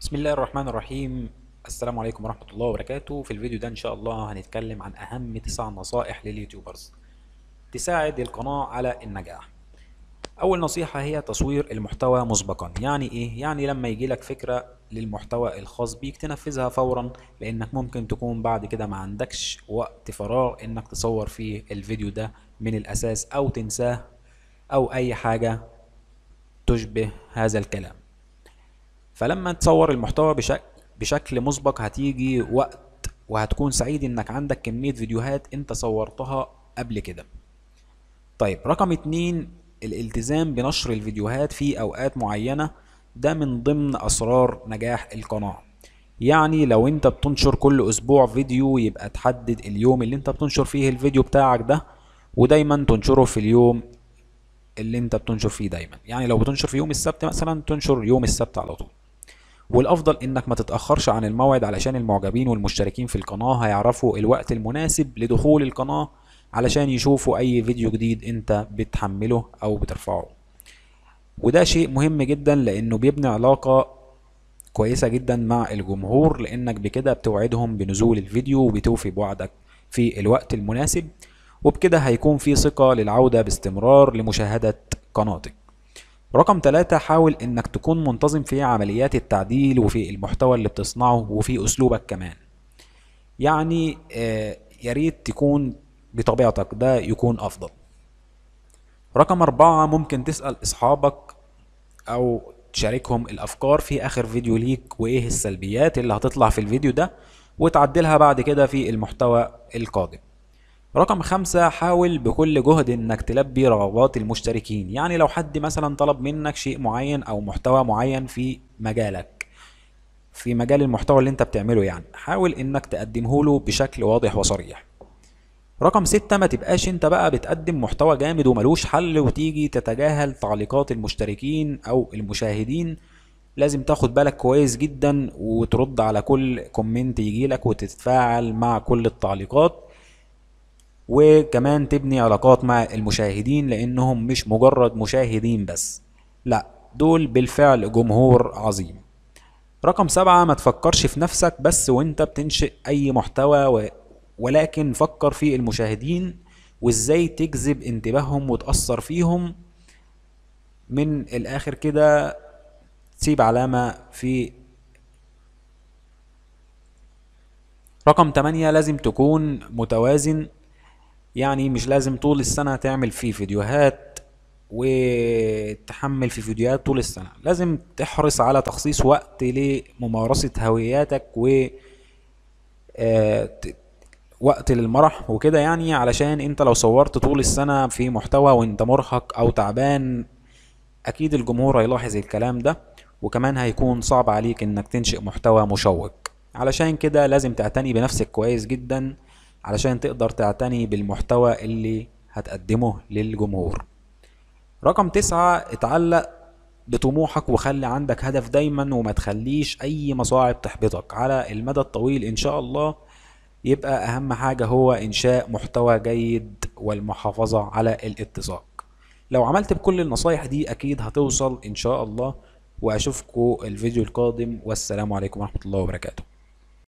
بسم الله الرحمن الرحيم السلام عليكم ورحمة الله وبركاته في الفيديو ده ان شاء الله هنتكلم عن اهم تسع نصائح لليوتيوبرز تساعد القناة على النجاح اول نصيحة هي تصوير المحتوى مسبقا يعني ايه يعني لما يجي لك فكرة للمحتوى الخاص بيك تنفذها فورا لانك ممكن تكون بعد كده ما عندكش وقت فراغ انك تصور فيه الفيديو ده من الاساس او تنساه أو أي حاجة تشبه هذا الكلام فلما تصور المحتوى بشكل بشكل مسبق هتيجي وقت وهتكون سعيد انك عندك كمية فيديوهات انت صورتها قبل كده طيب رقم اتنين الالتزام بنشر الفيديوهات في اوقات معينة ده من ضمن اسرار نجاح القناة يعني لو انت بتنشر كل اسبوع فيديو يبقى تحدد اليوم اللي انت بتنشر فيه الفيديو بتاعك ده ودايما تنشره في اليوم اللي انت بتنشر فيه دايما يعني لو بتنشر في يوم السبت مثلا تنشر يوم السبت على طول والافضل انك ما تتاخرش عن الموعد علشان المعجبين والمشتركين في القناه هيعرفوا الوقت المناسب لدخول القناه علشان يشوفوا اي فيديو جديد انت بتحمله او بترفعه وده شيء مهم جدا لانه بيبني علاقه كويسه جدا مع الجمهور لانك بكده بتوعدهم بنزول الفيديو وبتوفي بوعدك في الوقت المناسب وبكده هيكون في ثقة للعودة باستمرار لمشاهدة قناتك رقم ثلاثة حاول انك تكون منتظم في عمليات التعديل وفي المحتوى اللي بتصنعه وفي اسلوبك كمان يعني آه، يا ريت تكون بطبيعتك ده يكون افضل رقم أربعة ممكن تسأل أصحابك أو تشاركهم الأفكار في آخر فيديو ليك وإيه السلبيات اللي هتطلع في الفيديو ده وتعدلها بعد كده في المحتوى القادم رقم خمسة حاول بكل جهد انك تلبي رغبات المشتركين يعني لو حد مثلا طلب منك شيء معين او محتوى معين في مجالك في مجال المحتوى اللي انت بتعمله يعني حاول انك تقدمه له بشكل واضح وصريح رقم ستة ما تبقاش انت بقى بتقدم محتوى جامد وملوش حل وتيجي تتجاهل تعليقات المشتركين او المشاهدين لازم تاخد بالك كويس جدا وترد على كل كومنت يجيلك وتتفاعل مع كل التعليقات وكمان تبني علاقات مع المشاهدين لانهم مش مجرد مشاهدين بس لا دول بالفعل جمهور عظيم رقم سبعة ما تفكرش في نفسك بس وانت بتنشئ اي محتوى و... ولكن فكر في المشاهدين وازاي تجذب انتباههم وتأثر فيهم من الاخر كده تسيب علامة في رقم 8 لازم تكون متوازن يعني مش لازم طول السنة تعمل فيه فيديوهات وتحمل في فيديوهات طول السنة لازم تحرص على تخصيص وقت لممارسة هوياتك و آه، وقت للمرح وكده يعني علشان انت لو صورت طول السنة في محتوى وانت مرهق او تعبان اكيد الجمهور هيلاحظ الكلام ده وكمان هيكون صعب عليك انك تنشئ محتوى مشوق علشان كده لازم تعتني بنفسك كويس جدا علشان تقدر تعتني بالمحتوى اللي هتقدمه للجمهور رقم تسعة اتعلق بطموحك وخلي عندك هدف دايما وما تخليش اي مصاعب تحبطك على المدى الطويل ان شاء الله يبقى اهم حاجة هو انشاء محتوى جيد والمحافظة على الاتساق لو عملت بكل النصايح دي اكيد هتوصل ان شاء الله واشوفكوا الفيديو القادم والسلام عليكم ورحمة الله وبركاته